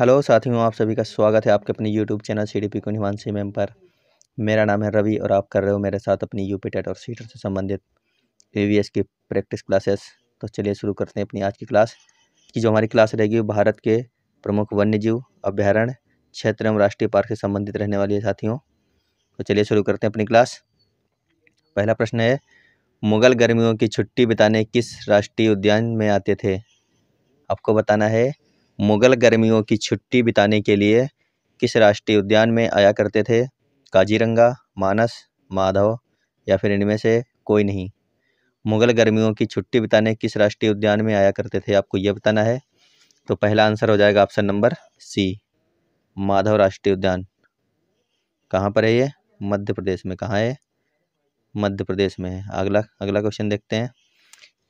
hello साथियों आप सभी का स्वागत है आपके अपने YouTube channel C D P C ma'am पर मेरा नाम है रवि और आप कर रहे हो मेरे साथ अपनी यू पी टेट और सीटर से संबंधित ए वी एस की प्रैक्टिस क्लासेस तो चलिए शुरू करते हैं अपनी आज की क्लास की जो हमारी क्लास रहेगी भारत के प्रमुख वन्यजीव अभ्यारण्य क्षेत्र एवं राष्ट्रीय पार्क से संबंधित रहने वाली है साथियों तो चलिए शुरू करते हैं अपनी क्लास पहला प्रश्न है मुगल गर्मियों की छुट्टी बिताने किस राष्ट्रीय उद्यान में आते थे आपको बताना है मुगल गर्मियों की छुट्टी बिताने के लिए किस राष्ट्रीय उद्यान में आया करते थे काजीरंगा मानस माधव या फिर इनमें से कोई नहीं मुगल गर्मियों की छुट्टी बिताने किस राष्ट्रीय उद्यान में आया करते थे आपको यह बताना है तो पहला आंसर हो जाएगा ऑप्शन नंबर सी माधव राष्ट्रीय उद्यान कहाँ पर है ये मध्य प्रदेश में कहाँ है मध्य प्रदेश में है अगला अगला क्वेश्चन देखते हैं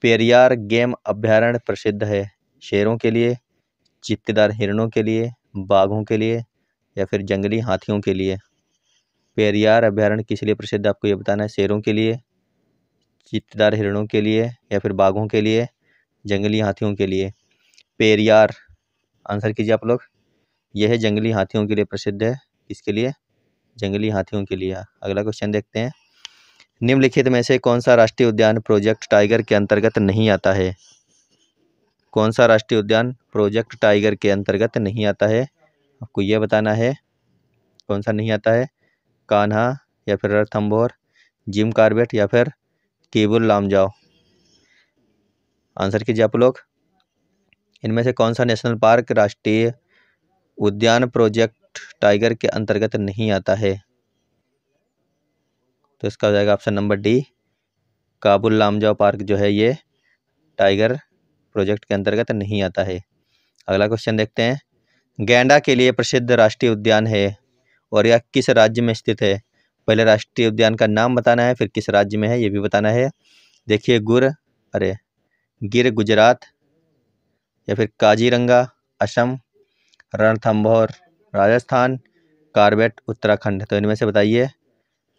पेरियार गेम अभ्यारण्य प्रसिद्ध है शेरों के लिए चिपकदार हिरणों के लिए बाघों के लिए या फिर जंगली हाथियों के लिए पेरियार अभ्यारण्य किस लिए प्रसिद्ध आपको ये बताना है शेरों के लिए चिपकदार हिरणों के लिए या फिर बाघों के लिए जंगली हाथियों के लिए पेरियार आंसर कीजिए आप लोग यह है जंगली हाथियों के लिए प्रसिद्ध है इसके लिए जंगली हाथियों के लिए अगला क्वेश्चन देखते हैं निम्नलिखित में से कौन सा राष्ट्रीय उद्यान प्रोजेक्ट टाइगर के अंतर्गत नहीं आता है कौन सा राष्ट्रीय उद्यान प्रोजेक्ट टाइगर के अंतर्गत नहीं आता है आपको यह बताना है कौन सा नहीं आता है कान्हा या फिर रथम्बोर जिम कार्बेट या फिर केबुल लामजाओ आंसर कीजिए आप लोग इनमें से कौन सा नेशनल पार्क राष्ट्रीय उद्यान प्रोजेक्ट टाइगर के अंतर्गत नहीं आता है तो इसका हो जाएगा option number D Keibul Lamjao park जो है ये टाइगर प्रोजेक्ट के अंतर्गत नहीं आता है अगला क्वेश्चन देखते हैं गैंडा के लिए प्रसिद्ध राष्ट्रीय उद्यान है और यह किस राज्य में स्थित है पहले राष्ट्रीय उद्यान का नाम बताना है फिर किस राज्य में है ये भी बताना है देखिए गुर अरे गिर गुजरात या फिर काजीरंगा असम रणथम्भौर राजस्थान कार्बेट उत्तराखंड तो इनमें से बताइए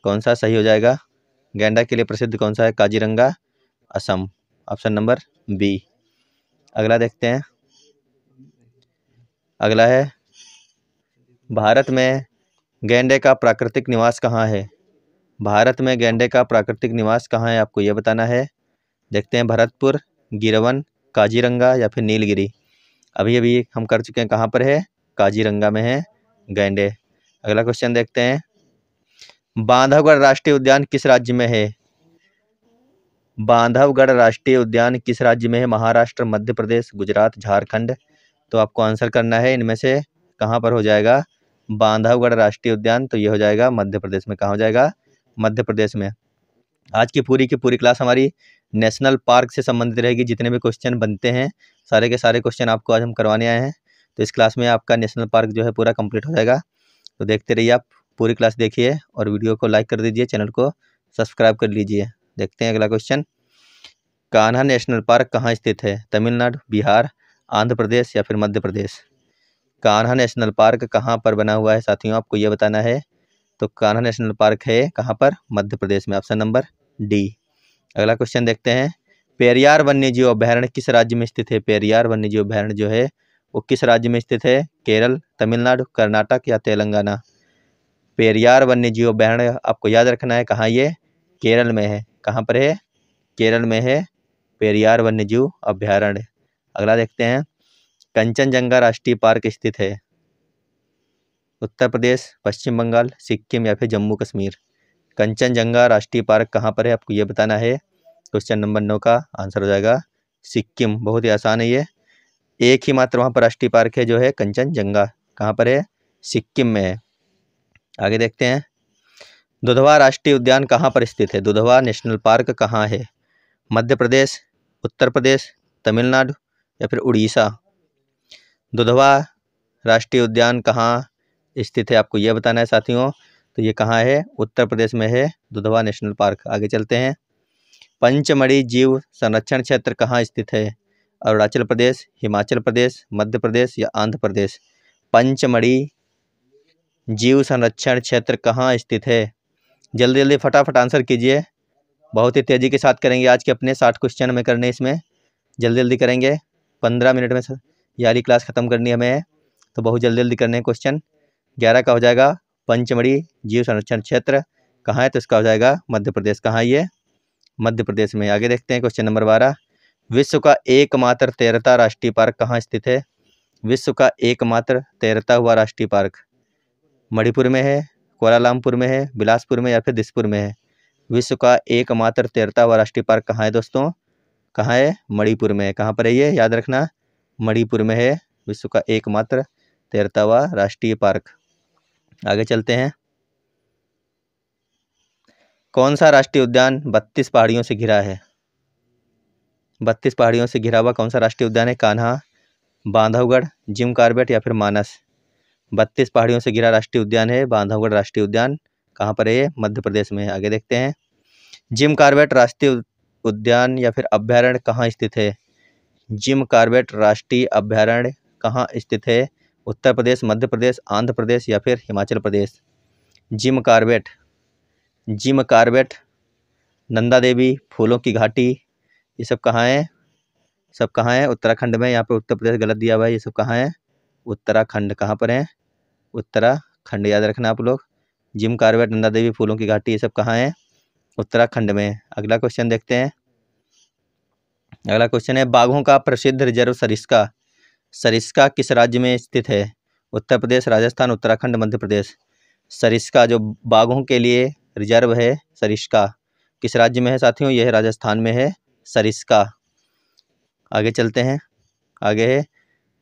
कौन सा सही हो जाएगा गेंडा के लिए प्रसिद्ध कौन सा है Kaziranga Assam option number B अगला देखते हैं अगला है भारत में गेंडे का प्राकृतिक निवास कहाँ है भारत में गेंडे का प्राकृतिक निवास कहाँ है आपको ये बताना है देखते हैं भरतपुर गिरवन काजीरंगा या फिर नीलगिरी अभी अभी हम कर चुके हैं कहाँ पर है काजीरंगा में है गेंडे अगला क्वेश्चन देखते हैं बांधवगढ़ राष्ट्रीय उद्यान किस राज्य में है बांधवगढ़ राष्ट्रीय उद्यान किस राज्य में है महाराष्ट्र मध्य प्रदेश गुजरात झारखंड तो आपको आंसर करना है इनमें से कहाँ पर हो जाएगा बांधवगढ़ राष्ट्रीय उद्यान तो ये हो जाएगा मध्य प्रदेश में कहाँ हो जाएगा मध्य प्रदेश में आज की पूरी की पूरी क्लास हमारी नेशनल पार्क से संबंधित रहेगी जितने भी क्वेश्चन बनते हैं सारे के सारे क्वेश्चन आपको आज हम करवाने आए हैं तो इस क्लास में आपका नेशनल पार्क जो है पूरा कंप्लीट हो जाएगा तो देखते रहिए आप पूरी क्लास देखिए और वीडियो को लाइक कर दीजिए चैनल को सब्सक्राइब कर लीजिए देखते हैं अगला क्वेश्चन कान्हा नेशनल पार्क कहाँ स्थित है तमिलनाडु बिहार आंध्र प्रदेश या फिर मध्य प्रदेश कान्हा नेशनल पार्क कहाँ पर बना हुआ है साथियों आपको ये बताना है तो कान्हा नेशनल पार्क है कहाँ पर मध्य प्रदेश में ऑप्शन नंबर डी अगला क्वेश्चन देखते हैं पेरियार वन्यजीव अभ्यारण्य किस राज्य में स्थित है पेरियार वन्यजीव अभ्यारण्य जो है वो किस राज्य में स्थित है केरल तमिलनाडु कर्नाटक या तेलंगाना पेरियार वन्यजीव अभ्यारण्य आपको याद रखना है कहाँ ये केरल में है कहाँ पर है केरल में है पेरियार वन्यजीव अभ्यारण्य अगला देखते हैं कंचनजंगा राष्ट्रीय पार्क स्थित है उत्तर प्रदेश पश्चिम बंगाल सिक्किम या फिर जम्मू कश्मीर कंचनजंगा राष्ट्रीय पार्क कहाँ पर है आपको ये बताना है क्वेश्चन नंबर नौ का आंसर हो जाएगा सिक्किम बहुत ही आसान है ये एक ही मात्र वहाँ पर राष्ट्रीय पार्क है जो है कंचनजंगा कहाँ पर है सिक्किम में है आगे देखते हैं दुधवा राष्ट्रीय उद्यान कहाँ पर स्थित है दुधवा नेशनल पार्क कहाँ है मध्य प्रदेश उत्तर प्रदेश तमिलनाडु या फिर उड़ीसा दुधवा राष्ट्रीय उद्यान कहाँ स्थित है आपको यह बताना है साथियों तो ये कहाँ है उत्तर प्रदेश में है दुधवा नेशनल पार्क आगे चलते हैं पंचमढ़ी जीव संरक्षण क्षेत्र कहाँ स्थित है अरुणाचल प्रदेश हिमाचल प्रदेश मध्य प्रदेश या आंध्र प्रदेश पंचमढ़ी जीव संरक्षण क्षेत्र कहाँ स्थित है जल्दी जल्दी फटाफट आंसर कीजिए बहुत ही तेज़ी के साथ करेंगे आज के अपने साठ क्वेश्चन हमें करने इसमें जल्दी जल्दी करेंगे पंद्रह मिनट में ये क्लास ख़त्म करनी हमें तो बहुत जल्दी जल्दी करने हैं क्वेश्चन ग्यारह का हो जाएगा पंचमढ़ी जीव संरक्षण क्षेत्र कहाँ है तो इसका हो जाएगा मध्य प्रदेश कहाँ ये मध्य प्रदेश में आगे देखते हैं क्वेश्चन नंबर बारह विश्व का एकमात्र तैरता राष्ट्रीय पार्क कहाँ स्थित है विश्व का एकमात्र तैरता हुआ राष्ट्रीय पार्क मणिपुर में है कोलालमपुर में है बिलासपुर में या फिर दिसपुर में है विश्व का एकमात्र तैरता हुआ राष्ट्रीय पार्क कहाँ है दोस्तों कहाँ है मणिपुर में है कहाँ पर है ये याद रखना मणिपुर में है विश्व का एकमात्र तैरता हुआ राष्ट्रीय पार्क आगे चलते हैं कौन सा राष्ट्रीय उद्यान बत्तीस पहाड़ियों से घिरा है बत्तीस पहाड़ियों से घिरा हुआ कौन सा राष्ट्रीय उद्यान है कान्हा बांधवगढ़ जिम कार्बेट या फिर मानस बत्तीस पहाड़ियों से घिरा राष्ट्रीय उद्यान है बांधवगढ़ राष्ट्रीय उद्यान कहाँ पर है ये मध्य प्रदेश में आगे देखते हैं जिम कार्बेट राष्ट्रीय उद्यान या फिर अभ्यारण्य कहाँ स्थित है जिम कार्बेट राष्ट्रीय अभ्यारण्य कहाँ स्थित है उत्तर प्रदेश मध्य प्रदेश आंध्र प्रदेश या फिर Himachal Pradesh Jim Corbett Jim Corbett Nanda Devi फूलों की घाटी ये सब कहाँ है सब कहाँ है उत्तराखंड में यहाँ पर उत्तर प्रदेश गलत दिया हुआ है ये सब कहाँ है उत्तराखंड कहाँ पर है उत्तराखंड याद रखना आप लोग जिम कार्बेट नंदा देवी फूलों की घाटी ये सब कहाँ है उत्तराखंड में अगला क्वेश्चन देखते हैं अगला क्वेश्चन है बाघों का प्रसिद्ध रिजर्व सरिस्का सरिस्का किस राज्य में स्थित है उत्तर प्रदेश राजस्थान उत्तराखंड मध्य प्रदेश सरिस्का जो बाघों के लिए रिजर्व है सरिस्का किस राज्य में है साथियों यह राजस्थान में है सरिस्का आगे चलते हैं आगे है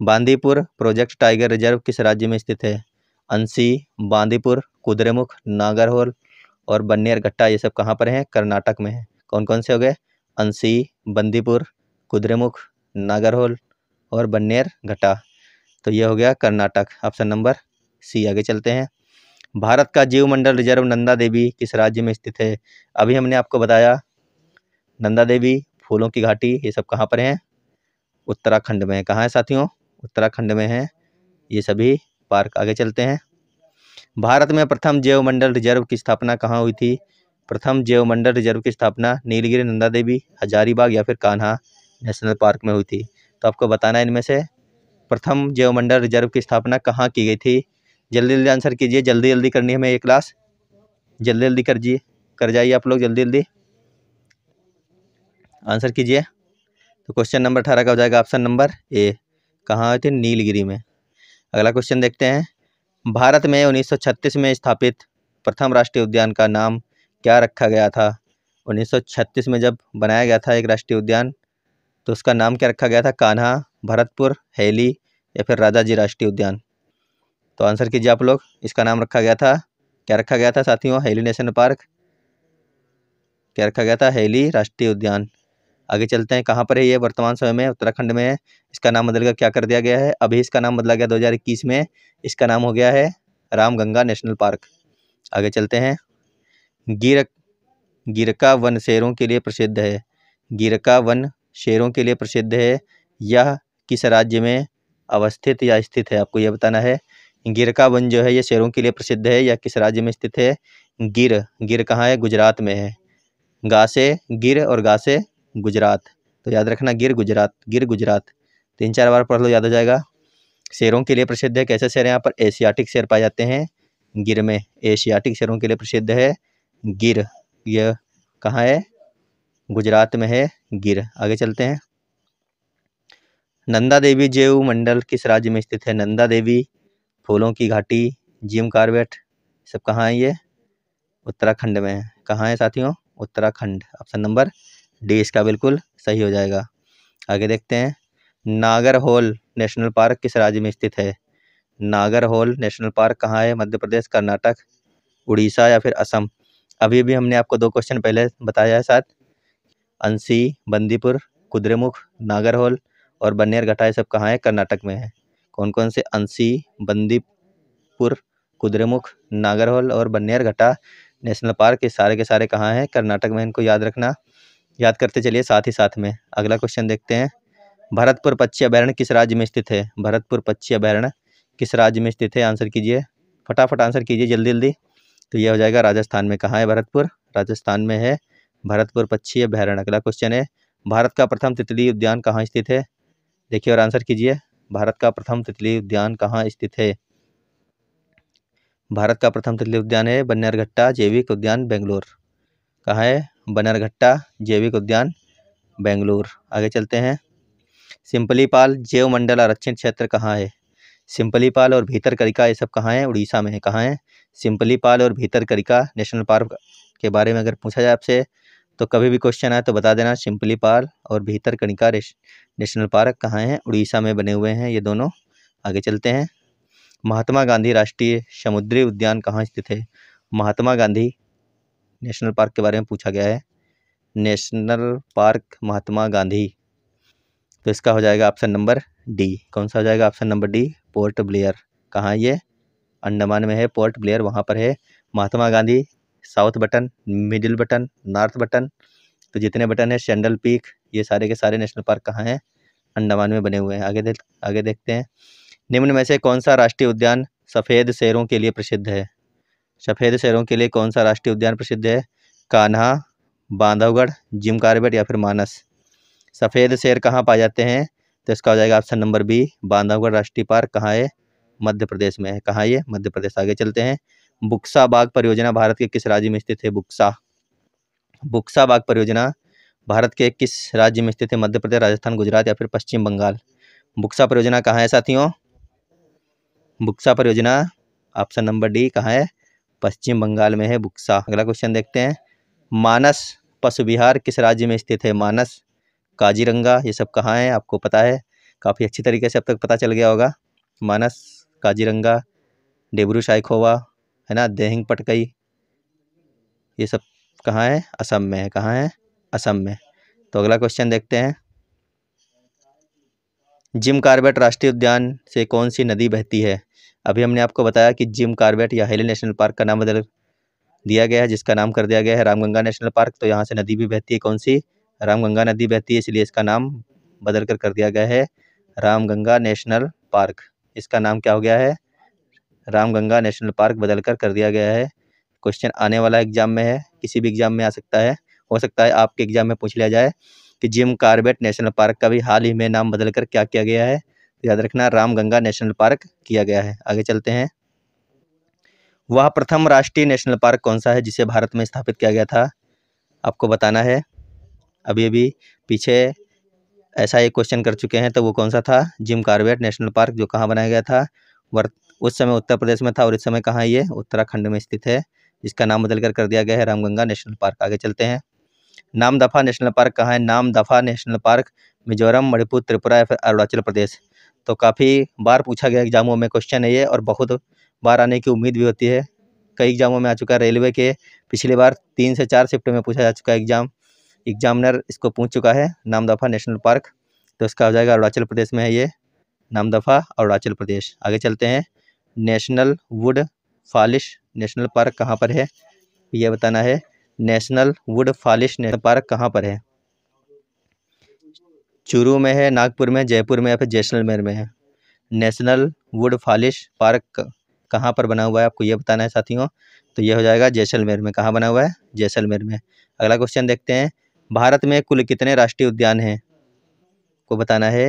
बांदीपुर प्रोजेक्ट टाइगर रिजर्व किस राज्य में स्थित है अंसी बांदीपुर कुद्रेमुख नागरहोल और बन्नेर घट्टा ये सब कहाँ पर हैं कर्नाटक में हैं कौन कौन से हो गए अंसी बंदीपुर कुद्रेमुख नागरहोल और बन्नेर घट्टा तो ये हो गया कर्नाटक ऑप्शन नंबर सी आगे चलते हैं भारत का जीवमंडल रिजर्व नंदा देवी किस राज्य में स्थित है अभी हमने आपको बताया नंदा देवी फूलों की घाटी ये सब कहाँ पर हैं उत्तराखंड में कहाँ हैं साथियों उत्तराखंड में हैं ये सभी पार्क आगे चलते हैं भारत में प्रथम मंडल रिजर्व की स्थापना कहाँ हुई थी प्रथम मंडल रिजर्व की स्थापना नीलगिरी नंदा देवी हजारीबाग या फिर कान्हा नेशनल पार्क में हुई थी तो आपको बताना है इनमें से प्रथम मंडल रिजर्व की स्थापना कहाँ की गई थी जल्दी जल्दी आंसर कीजिए जल्दी जल्दी करनी है हमें ये क्लास जल्दी जल्दी कर जी कर जाइए आप लोग जल्दी जल्दी आंसर कीजिए तो क्वेश्चन नंबर अठारह का हो जाएगा ऑप्शन नंबर ए कहाँ हुई थी नीलगिरी में अगला क्वेश्चन देखते हैं भारत में 1936 में स्थापित प्रथम राष्ट्रीय उद्यान का नाम क्या रखा गया था 1936 में जब बनाया गया था एक राष्ट्रीय उद्यान तो उसका नाम क्या रखा गया था कान्हा भरतपुर हेली या फिर राजा जी राष्ट्रीय उद्यान तो आंसर कीजिए आप लोग इसका नाम रखा गया था क्या रखा गया था साथियों हेली नेशनल पार्क क्या रखा गया था हेली राष्ट्रीय उद्यान आगे चलते हैं कहाँ पर है ये वर्तमान समय में उत्तराखंड में है इसका नाम बदलकर क्या कर दिया गया है अभी इसका नाम बदला गया इक्कीस में इसका नाम हो गया है रामगंगा नेशनल पार्क आगे चलते हैं गिरक गिरका वन शेरों के लिए प्रसिद्ध है गिरका वन शेरों के लिए प्रसिद्ध है यह किस राज्य में अवस्थित या स्थित है आपको यह बताना है गिरका वन जो है यह शेरों के लिए प्रसिद्ध है यह किस राज्य में स्थित है गिर गिर कहाँ है गुजरात में है गासे गिर और गासे गुजरात तो याद रखना गिर गुजरात गिर गुजरात तीन चार बार पढ़ लो याद आ जाएगा शेरों के लिए प्रसिद्ध है कैसे शेर यहाँ पर एशियाटिक शेर पाए जाते हैं गिर में एशियाटिक शेरों के लिए प्रसिद्ध है गिर यह कहाँ है गुजरात में है गिर आगे चलते हैं नंदा देवी जेऊ मंडल किस राज्य में स्थित है नंदा देवी फूलों की घाटी जिम कार्बेट सब कहाँ है ये उत्तराखंड में है कहाँ है साथियों उत्तराखंड ऑप्शन नंबर डी इसका बिल्कुल सही हो जाएगा आगे देखते हैं नागर होल नेशनल पार्क किस राज्य में स्थित है नागर होल नेशनल पार्क कहाँ है मध्य प्रदेश कर्नाटक उड़ीसा या फिर असम अभी भी हमने आपको दो क्वेश्चन पहले बताया है साथ अंसी बंदीपुर कुद्रेमुख नागर होल और बनेर घटा ये सब कहाँ है कर्नाटक में है कौन कौन से अंसी बंदीपुर कुद्रेमुख नागर होल और बनेर घटा नेशनल पार्क ये सारे के सारे कहाँ हैं कर्नाटक में इनको याद रखना याद करते चलिए साथ ही साथ में अगला क्वेश्चन देखते हैं भरतपुर पक्षी अभ्यारण किस राज्य में स्थित है भरतपुर पक्षी अभ्यारण्य किस राज्य में स्थित है आंसर कीजिए फटाफट आंसर कीजिए जल्दी जल्दी तो यह हो जाएगा राजस्थान में कहाँ है भरतपुर राजस्थान में है भरतपुर पक्षी अभ्यारण्य अगला क्वेश्चन है भारत का प्रथम तितली उद्यान कहाँ स्थित है देखिए और आंसर कीजिए भारत का प्रथम तितली उद्यान कहाँ स्थित है भारत का प्रथम तितली उद्यान है बन्यारघट्टा जैविक उद्यान बेंगलोर कहाँ है बनरघट्टा जैविक उद्यान बेंगलोर आगे चलते हैं सिंपलीपाल जैव मंडल आरक्षण क्षेत्र कहाँ है सिंपलीपाल और भीतरकरिका ये सब कहाँ हैं उड़ीसा में है कहाँ हैं सिंपलीपाल और भीतरकरिका नेशनल पार्क के बारे में अगर पूछा जाए आपसे तो कभी भी क्वेश्चन आए तो बता देना सिंपलीपाल और भीतरकनिका नेशनल पार्क कहाँ हैं उड़ीसा में बने हुए हैं ये दोनों आगे चलते हैं महात्मा गांधी राष्ट्रीय समुद्री उद्यान कहाँ स्थित है महात्मा गांधी नेशनल पार्क के बारे में पूछा गया है नेशनल पार्क महात्मा गांधी तो इसका हो जाएगा ऑप्शन नंबर डी कौन सा हो जाएगा option number D Port Blair कहाँ ये अंडमान में है पोर्ट ब्लेयर वहाँ पर है Mahatma Gandhi South Button Middle Button North Button तो जितने बटन है शेंडल पीक ये सारे के सारे नेशनल पार्क कहाँ हैं अंडमान में बने हुए हैं आगे देख आगे देखते हैं निम्न में से कौन सा राष्ट्रीय उद्यान सफ़ेद शेरों के लिए प्रसिद्ध है सफ़ेद शहरों के लिए कौन सा राष्ट्रीय उद्यान प्रसिद्ध है कान्हा बांधवगढ़ जिम कार्बेट या फिर मानस सफ़ेद शेर कहाँ पाए जाते हैं तो इसका हो जाएगा ऑप्शन नंबर बी बांधवगढ़ राष्ट्रीय पार्क कहाँ है मध्य प्रदेश में है कहाँ ये मध्य प्रदेश आगे चलते हैं बुक्सा बाग परियोजना भारत के किस राज्य में स्थित है बुक्सा बुक्सा बाग परियोजना भारत के किस राज्य में स्थित है मध्य प्रदेश राजस्थान गुजरात या फिर पश्चिम बंगाल बुक्सा परियोजना कहाँ है साथियों बुक्सा परियोजना ऑप्शन नंबर डी कहाँ है पश्चिम बंगाल में है बुक्सा अगला क्वेश्चन देखते हैं मानस पशु विहार किस राज्य में स्थित है मानस काजीरंगा ये सब कहाँ है आपको पता है काफ़ी अच्छी तरीके से अब तक पता चल गया होगा मानस काजीरंगा डेबरू शाइखोवा है ना देहिंग पटकई ये सब कहाँ है असम में है कहाँ है असम में तो अगला क्वेश्चन देखते हैं जिम कार्बेट राष्ट्रीय उद्यान से कौन सी नदी बहती है अभी हमने आपको बताया कि जिम कार्बेट या हेली नेशनल पार्क का नाम बदल दिया गया है जिसका नाम कर दिया गया है रामगंगा नेशनल पार्क तो यहाँ से नदी भी बहती है कौन सी रामगंगा नदी बहती है इसलिए इसका नाम बदल कर कर दिया गया है रामगंगा नेशनल पार्क इसका नाम क्या हो गया है रामगंगा नेशनल पार्क बदल कर कर दिया गया है क्वेश्चन आने वाला एग्जाम में है किसी भी एग्जाम में आ सकता है हो सकता है आपके एग्जाम में पूछ लिया जाए कि जिम कार्बेट नेशनल पार्क का भी हाल ही में नाम बदल कर क्या किया गया है याद रखना रामगंगा नेशनल पार्क किया गया है आगे चलते हैं वह प्रथम राष्ट्रीय नेशनल पार्क कौन सा है जिसे भारत में स्थापित किया गया था आपको बताना है अभी अभी पीछे ऐसा एक क्वेश्चन कर चुके हैं तो वो कौन सा था जिम कार्बेट नेशनल पार्क जो कहाँ बनाया गया था वर्त उस समय उत्तर प्रदेश में था और इस समय कहाँ ये उत्तराखंड में स्थित है इसका नाम बदलकर कर दिया गया है रामगंगा नेशनल पार्क आगे चलते हैं नाम दफ़ा नेशनल पार्क कहाँ है नाम दफ़ा नेशनल पार्क मिजोरम मणिपुर त्रिपुरा या फिर अरुणाचल प्रदेश तो काफ़ी बार पूछा गया एग्ज़ामों में क्वेश्चन है ये और बहुत बार आने की उम्मीद भी होती है कई एग्ज़ामों में आ चुका है रेलवे के पिछली बार तीन से चार शिफ्ट में पूछा जा चुका है एग्ज़ाम एग्ज़ामिनर इसको पूछ चुका है नामदफ़ा नेशनल पार्क तो इसका हो जाएगा अरुणाचल प्रदेश में है ये नामदफ़ा अरुणाचल प्रदेश आगे चलते हैं नेशनल वुड फॉलिश नेशनल पार्क कहाँ पर है ये बताना है नेशनल वुड फॉलिश नेशनल पार्क कहाँ पर है चूरू में है नागपुर में जयपुर में या फिर जैसलमेर में है नेशनल वुड फॉलिश पार्क कहाँ पर बना हुआ है आपको ये बताना है साथियों तो ये हो जाएगा जैसलमेर में कहाँ बना हुआ है जैसलमेर में अगला क्वेश्चन देखते हैं भारत में कुल कितने राष्ट्रीय उद्यान हैं को बताना है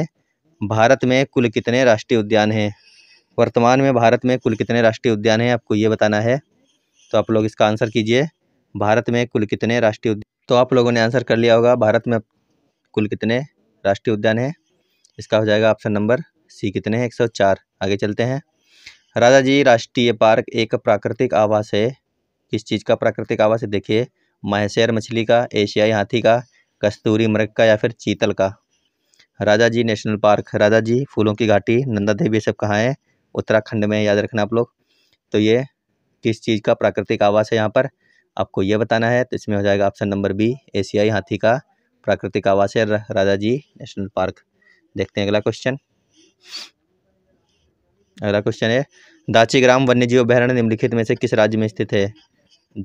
भारत में कुल कितने राष्ट्रीय उद्यान हैं वर्तमान में भारत में कुल कितने राष्ट्रीय उद्यान हैं आपको ये बताना है तो आप लोग इसका आंसर कीजिए भारत में कुल कितने राष्ट्रीय उद्यान तो आप लोगों ने आंसर कर लिया होगा भारत में कुल कितने राष्ट्रीय उद्यान है इसका हो जाएगा ऑप्शन नंबर सी कितने हैं चार आगे चलते हैं राजा जी राष्ट्रीय पार्क एक प्राकृतिक आवास है किस चीज़ का प्राकृतिक आवास है देखिए महेशर मछली का एशियाई हाथी का कस्तूरी मृग का या फिर चीतल का राजा जी नेशनल पार्क राजा जी फूलों की घाटी नंदा देवी ये सब कहाँ हैं उत्तराखंड में याद रखना आप लोग तो ये किस चीज़ का प्राकृतिक आवास है यहाँ पर आपको ये बताना है तो इसमें हो जाएगा ऑप्शन नंबर बी एशियाई हाथी का प्राकृतिक आवास है राजा जी नेशनल पार्क देखते हैं अगला क्वेश्चन अगला क्वेश्चन है दाची ग्राम वन्यजीव अभ्यारण्य निम्नलिखित में से किस राज्य में स्थित है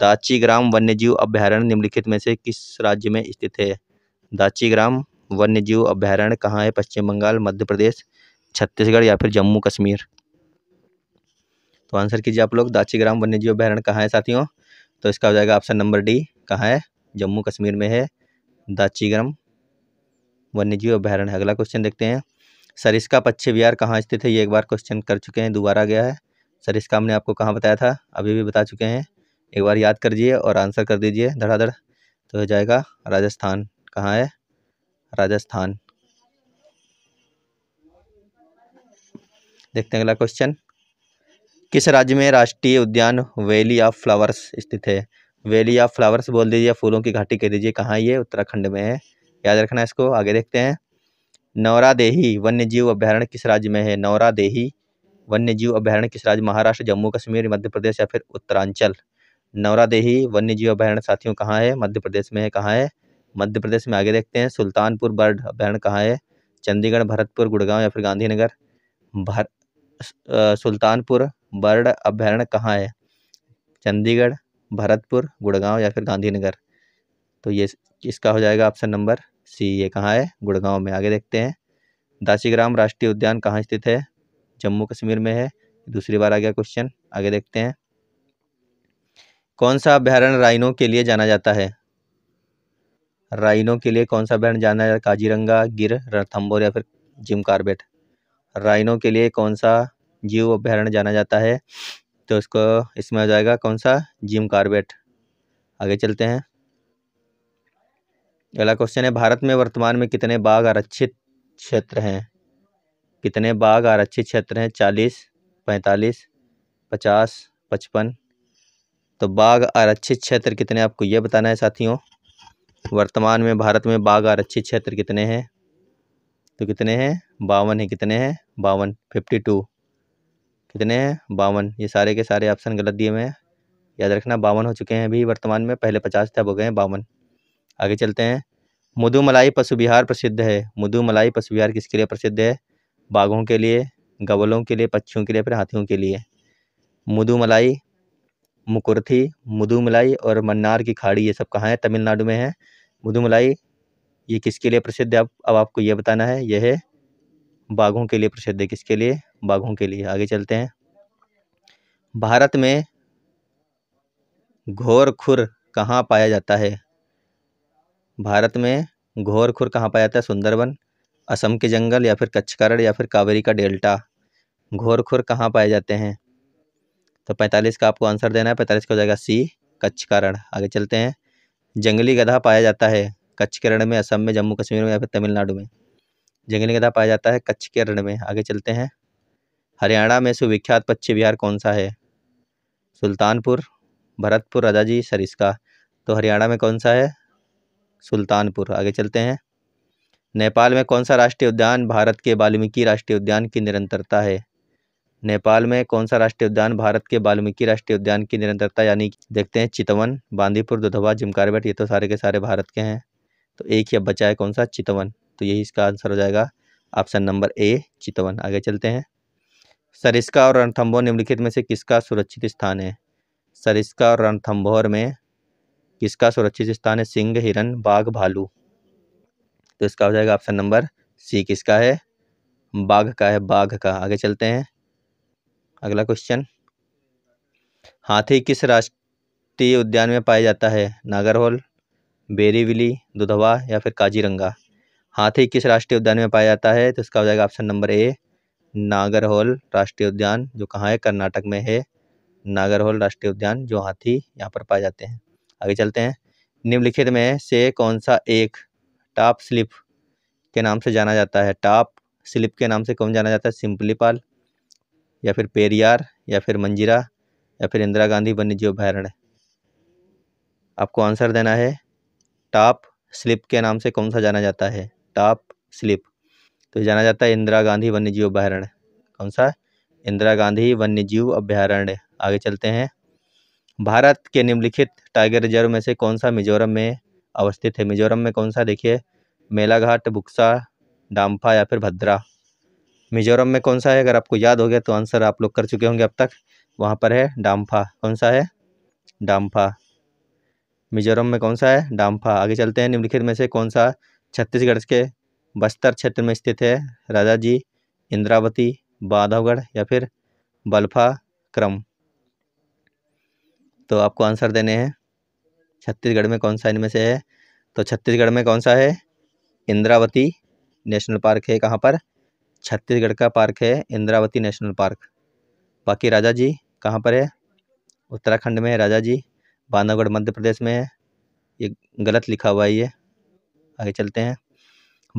दाची ग्राम वन्यजीव अभ्यारण्य निम्नलिखित में से किस राज्य में स्थित है दाची ग्राम वन्यजीव अभ्यारण्य कहाँ है पश्चिम बंगाल मध्य प्रदेश छत्तीसगढ़ या फिर जम्मू कश्मीर तो आंसर कीजिए आप लोग दाची ग्राम वन्यजीव अभ्यारण्य कहाँ है साथियों तो इसका हो जाएगा ऑप्शन नंबर डी कहाँ है जम्मू कश्मीर में है वन्य वन्यजीव अभ्यारण है अगला क्वेश्चन देखते हैं सरिस्का पश्चिम बिहार कहाँ स्थित है ये एक बार क्वेश्चन कर चुके हैं दोबारा गया है सरिस्का हमने आपको कहाँ बताया था अभी भी बता चुके हैं एक बार याद करिए और आंसर कर दीजिए धड़ाधड़ तो हो जाएगा राजस्थान कहाँ है राजस्थान देखते हैं अगला क्वेश्चन किस राज्य में राष्ट्रीय उद्यान वैली ऑफ फ्लावर्स स्थित है वैली ऑफ फ्लावर्स बोल दीजिए फूलों की घाटी कह दीजिए कहाँ ये उत्तराखंड में है याद रखना इसको आगे देखते हैं नौरा देही वन्य जीव अभ्यारण्य किस राज्य में है नौरा देही वन्य जीव अभ्यारण्य किस राज्य महाराष्ट्र जम्मू कश्मीर मध्य प्रदेश या फिर उत्तरांचल नौरा देही वन्य जीव अभ्यारण्य साथियों कहाँ है मध्य प्रदेश में है कहाँ है मध्य प्रदेश में आगे देखते हैं सुल्तानपुर बर्ड अभ्यारण्य कहाँ है चंडीगढ़ भरतपुर गुड़गांव या फिर गांधीनगर भर सुल्तानपुर बर्ड अभ्यारण्य कहाँ है चंडीगढ़ भरतपुर गुड़गांव या फिर गांधीनगर तो ये इसका हो जाएगा ऑप्शन नंबर सी ये कहाँ है गुड़गांव में आगे देखते हैं दासीग्राम राष्ट्रीय उद्यान कहाँ स्थित है जम्मू कश्मीर में है दूसरी बार आ गया क्वेश्चन आगे देखते हैं कौन सा अभ्यारण्य राइनो के लिए जाना जाता है राइनो के लिए कौन सा अभ्यारण्य जाना जाता है काजीरंगा गिर रणथम्बोर या फिर जिम कार्बेट राइनो के लिए कौन सा जीव अभ्यारण्य जाना जाता है तो इसको इसमें आ जाएगा कौन सा जिम कार्बेट आगे चलते हैं अगला क्वेश्चन है भारत में वर्तमान में कितने बाघ आरक्षित क्षेत्र हैं कितने बाघ आरक्षित क्षेत्र हैं चालीस पैंतालीस पचास पचपन तो बाघ आरक्षित क्षेत्र कितने आपको ये बताना है साथियों वर्तमान में भारत में बाघ आरक्षित क्षेत्र कितने हैं तो कितने हैं बावन है कितने हैं बावन फिफ्टी टू कितने हैं बावन ये सारे के सारे ऑप्शन गलत दिए हुए हैं याद रखना बावन हो चुके हैं अभी वर्तमान में पहले पचास थे अब हो गए हैं बावन आगे चलते हैं मधुमलाई पशु विहार प्रसिद्ध है मधुमलाई पशु विहार किसके लिए प्रसिद्ध है बाघों के लिए गवलों के लिए पक्षियों के लिए फिर हाथियों के लिए मधुमलाई मुकुरथी मधुमलाई और मन्नार की खाड़ी ये सब कहाँ है तमिलनाडु में है मधुमलाई ये किसके लिए प्रसिद्ध है अब अब आपको ये बताना है यह है बाघों के लिए प्रसिद्ध है किसके लिए बाघों के लिए आगे चलते हैं भारत में घोर खुर कहाँ पाया जाता है भारत में घोर खुर कहाँ पाया जाता है सुंदरवन असम के जंगल या फिर कच्छकरण या फिर कावेरी का डेल्टा घोर खुर कहाँ पाए जाते हैं तो पैंतालीस का आपको आंसर देना है पैंतालीस का हो जाएगा सी कच्छकरण आगे चलते हैं जंगली गधा पाया जाता है कच्छ में असम में जम्मू कश्मीर में या फिर तमिलनाडु में जंगली गधा पाया जाता है कच्छ के रण में आगे चलते हैं हरियाणा में सुविख्यात पक्षी विहार कौन सा है सुल्तानपुर भरतपुर राजाजी सरिस्का तो हरियाणा में कौन सा है सुल्तानपुर आगे चलते हैं नेपाल में कौन सा राष्ट्रीय उद्यान भारत के वाल्मीकि राष्ट्रीय उद्यान की निरंतरता है नेपाल में कौन सा राष्ट्रीय उद्यान भारत के वाल्मीकि राष्ट्रीय उद्यान की निरंतरता यानी देखते हैं चितवन बांदीपुर दुधवा जिमकारबेट ये तो सारे के सारे भारत के हैं तो एक ही अब बचा है कौन सा चितवन तो यही इसका आंसर हो जाएगा ऑप्शन नंबर ए चितवन आगे चलते हैं सरिस्का और रणथम्भौर निम्नलिखित में से किसका सुरक्षित स्थान है सरिस्का और रणथम्भौर में किसका सुरक्षित स्थान है सिंह हिरन बाघ भालू तो इसका हो जाएगा ऑप्शन नंबर सी किसका है बाघ का है बाघ का आगे चलते हैं अगला क्वेश्चन हाथी किस राष्ट्रीय उद्यान में पाया जाता है नागरहोल बेरीविली दुधवा या फिर काजीरंगा हाथी किस राष्ट्रीय उद्यान में पाया जाता है तो इसका हो जाएगा ऑप्शन नंबर ए नागरहोल राष्ट्रीय उद्यान जो कहाँ है कर्नाटक में है नागरहोल राष्ट्रीय उद्यान जो हाथी यहाँ पर पाए जाते हैं आगे चलते हैं निम्नलिखित में से कौन सा एक टॉप स्लिप के नाम से जाना जाता है टॉप स्लिप के नाम से कौन जाना जाता है सिंपलीपाल या फिर पेरियार या फिर मंजीरा या फिर इंदिरा गांधी वन्यजीव अभ्यारण्य आपको आंसर देना है टॉप स्लिप के नाम से कौन सा जाना जाता है टॉप स्लिप तो जाना जाता है इंदिरा गांधी वन्यजीव अभ्यारण्य कौन सा इंदिरा गांधी वन्यजीव अभ्यारण्य आगे चलते हैं भारत के निम्नलिखित टाइगर रिजर्व में से कौन सा मिजोरम में अवस्थित है मिजोरम में कौन सा देखिए मेलाघाट बुक्सा डाम्फा या फिर भद्रा मिजोरम में कौन सा है अगर आपको याद हो गया तो आंसर आप लोग कर चुके होंगे अब तक वहाँ पर है डाम्फा कौन सा है डाम्फा मिजोरम में कौन सा है डाम्फा आगे चलते हैं निम्नलिखित में से कौन सा छत्तीसगढ़ के बस्तर क्षेत्र में स्थित है राजा जी इंद्रावती बाधवगढ़ या फिर बल्फा क्रम तो आपको आंसर देने हैं छत्तीसगढ़ में कौन सा इनमें से है तो छत्तीसगढ़ में कौन सा है इंद्रावती नेशनल पार्क है कहाँ पर छत्तीसगढ़ का पार्क है इंद्रावती नेशनल पार्क बाकी राजा जी कहाँ पर है उत्तराखंड में है राजा जी बांधवगढ़ मध्य प्रदेश में है ये गलत लिखा हुआ है ये आगे चलते हैं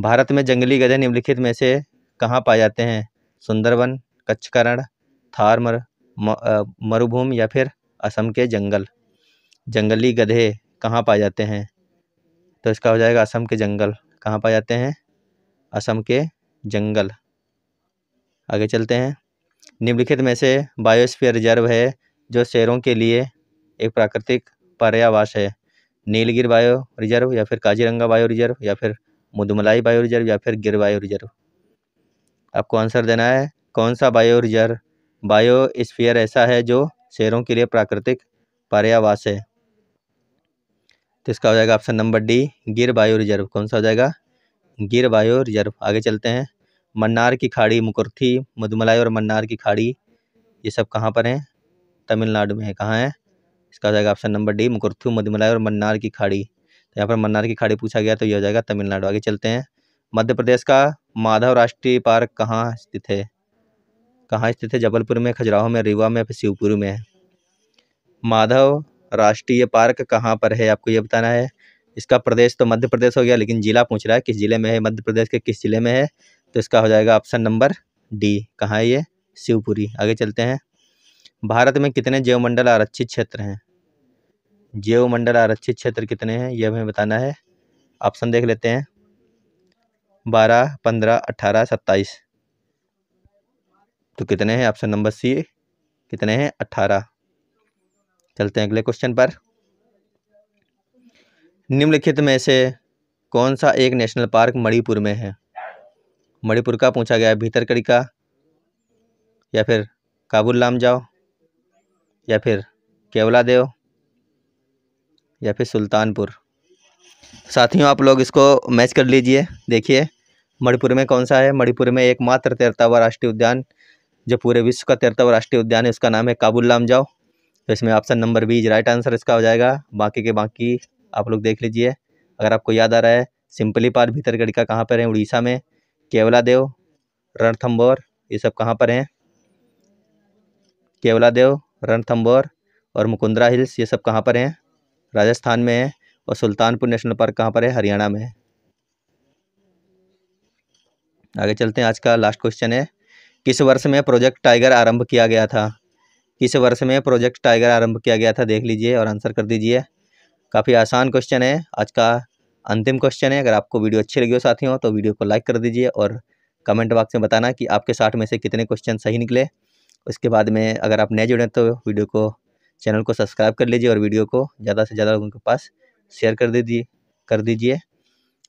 भारत में जंगली गधे निम्नलिखित में से कहाँ पाए जाते हैं सुंदरवन कच्छकरण थार मर मरुभूमि या फिर असम के जंगल जंगली गधे कहाँ पाए जाते हैं तो इसका हो जाएगा असम के जंगल कहाँ पाए जाते हैं असम के जंगल आगे चलते हैं निम्नलिखित में से बायोस्फीयर रिजर्व है जो शेरों के लिए एक प्राकृतिक पर्यावास है नीलगिर बायो रिजर्व या फिर काजीरंगा बायो रिजर्व या फिर मुदमलाई बायो रिजर्व या फिर गिर बायो रिजर्व आपको आंसर देना है कौन सा बायो रिजर्व बायो ऐसा है जो शेरों के लिए प्राकृतिक पर्यावास है तो इसका हो जाएगा option number D Gir bio reserve कौन सा हो जाएगा गिर बायो रिजर्व आगे चलते हैं मन्नार की खाड़ी मुकुर्थी मधुमलाई और मन्नार की खाड़ी ये सब कहाँ पर हैं तमिलनाडु में है कहाँ हैं इसका हो जाएगा option number D Mukurthi Mudumalai और मन्नार की खाड़ी तो यहाँ पर मन्नार की खाड़ी पूछा गया तो ये हो जाएगा तमिलनाडु आगे चलते हैं मध्य प्रदेश का माधव राष्ट्रीय पार्क कहाँ स्थित है कहाँ स्थित है जबलपुर में खजुराहो में रीवा में फिर शिवपुरी में माधव राष्ट्रीय पार्क कहाँ पर है आपको ये बताना है इसका प्रदेश तो मध्य प्रदेश हो गया लेकिन ज़िला पूछ रहा है किस ज़िले में है मध्य प्रदेश के किस ज़िले में है तो इसका हो जाएगा ऑप्शन नंबर डी कहाँ है ये शिवपुरी आगे चलते हैं भारत में कितने जैवमंडल आरक्षित क्षेत्र हैं जैवमंडल आरक्षित क्षेत्र कितने हैं यह हमें बताना है ऑप्शन देख लेते हैं बारह पंद्रह अट्ठारह सत्ताईस तो कितने हैं ऑप्शन नंबर सी कितने हैं अट्ठारह चलते हैं अगले क्वेश्चन पर निम्नलिखित में से कौन सा एक नेशनल पार्क मणिपुर में है मणिपुर का पूछा गया है भीतरकड़ी का या फिर काबुल लाम जाओ या फिर केवला देव या फिर सुल्तानपुर साथियों आप लोग इसको मैच कर लीजिए देखिए मणिपुर में कौन सा है मणिपुर में एकमात्र तैरता हुआ राष्ट्रीय उद्यान जो पूरे विश्व का तैरता हुआ राष्ट्रीय उद्यान है उसका नाम है काबुल लाम जाओ तो इसमें option number B right answer इसका हो जाएगा बाकी के बाकी आप लोग देख लीजिए अगर आपको याद आ रहा है सिंपली पार भीतरगढ़ का कहाँ पर है उड़ीसा में केवला देव रणथम्बोर ये सब कहाँ पर हैं केवला देव रणथंबोर और मुकुंदरा हिल्स ये सब कहाँ पर हैं राजस्थान में है और सुल्तानपुर नेशनल पार्क कहाँ पर है हरियाणा में है आगे चलते हैं आज का लास्ट क्वेश्चन है किस वर्ष में प्रोजेक्ट टाइगर आरंभ किया गया था किस वर्ष में प्रोजेक्ट टाइगर आरंभ किया गया था देख लीजिए और आंसर कर दीजिए काफ़ी आसान क्वेश्चन है आज का अंतिम क्वेश्चन है अगर आपको वीडियो अच्छी लगी हो साथियों तो वीडियो को लाइक कर दीजिए और कमेंट बॉक्स में बताना कि आपके साठ में से कितने क्वेश्चन सही निकले उसके बाद में अगर आप नए जुड़े तो वीडियो को चैनल को सब्सक्राइब कर लीजिए और वीडियो को ज़्यादा से ज़्यादा लोगों के पास शेयर कर दीजिए कर दीजिए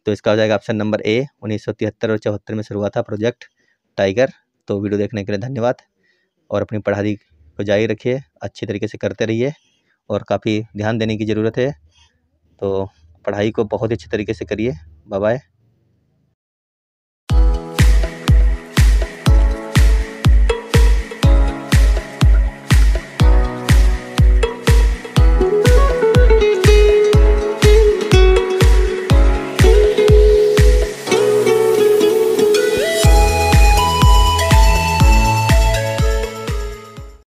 तो इसका हो जाएगा ऑप्शन नंबर ए उन्नीस और चौहत्तर में शुरू हुआ था प्रोजेक्ट टाइगर तो वीडियो देखने के लिए धन्यवाद और अपनी पढ़ाई को जारी रखिए अच्छे तरीके से करते रहिए और काफ़ी ध्यान देने की ज़रूरत है तो पढ़ाई को बहुत ही अच्छे तरीके से करिए बाय